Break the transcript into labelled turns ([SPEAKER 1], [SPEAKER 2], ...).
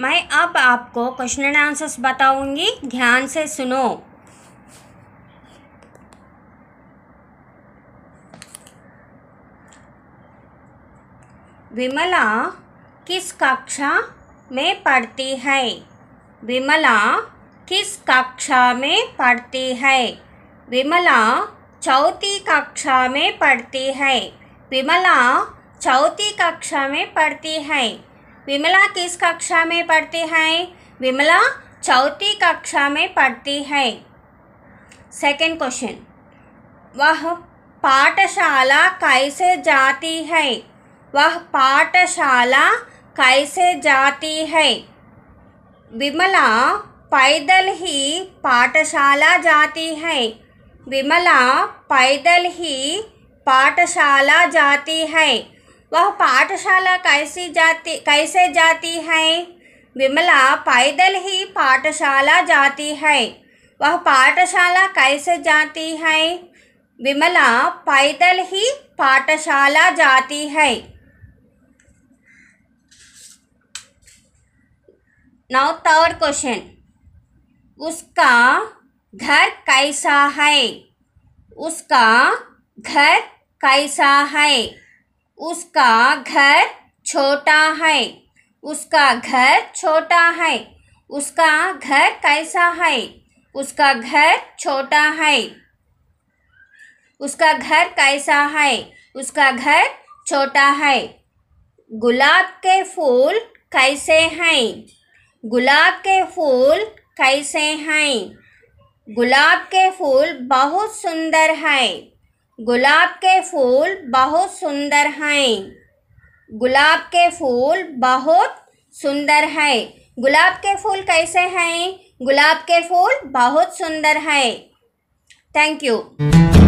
[SPEAKER 1] मैं अब आपको क्वेश्चन एंड आंसर्स बताऊंगी ध्यान से सुनो विमला किस कक्षा में पढ़ती है विमला किस कक्षा में पढ़ती है विमला चौथी कक्षा में पढ़ती है विमला चौथी कक्षा में पढ़ती है विमला किस कक्षा में पढ़ती हैं विमला चौथी कक्षा में पढ़ती है सेकंड क्वेश्चन वह पाठशाला कैसे जाती है वह पाठशाला कैसे जाती है विमला पैदल ही पाठशाला जाती है विमला पैदल ही पाठशाला जाती है वह पाठशाला कैसी जाती कैसे जाती है विमला पैदल ही पाठशाला जाती है वह पाठशाला कैसे जाती है विमला पैदल ही पाठशाला जाती है नौ थर्ड क्वेश्चन उसका घर कैसा है उसका घर कैसा है उसका घर छोटा है उसका घर छोटा है उसका घर कैसा है उसका घर छोटा है उसका घर कैसा है उसका घर छोटा है गुलाब के फूल कैसे हैं गुलाब के फूल कैसे हैं गुलाब के फूल बहुत सुंदर हैं गुलाब के फूल बहुत सुंदर हैं गुलाब के फूल बहुत सुंदर है गुलाब के फूल कैसे हैं गुलाब के फूल बहुत सुंदर है थैंक यू